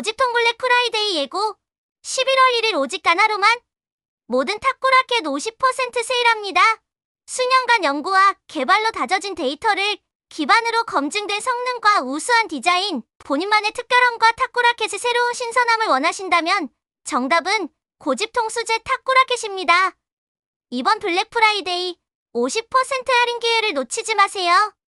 오직 통블랙 프라이데이 예고 11월 1일 오직 단나로만 모든 탁구라켓 50% 세일합니다. 수년간 연구와 개발로 다져진 데이터를 기반으로 검증된 성능과 우수한 디자인, 본인만의 특별함과 탁구라켓의 새로운 신선함을 원하신다면 정답은 고집통 수제 탁구라켓입니다. 이번 블랙 프라이데이 50% 할인 기회를 놓치지 마세요.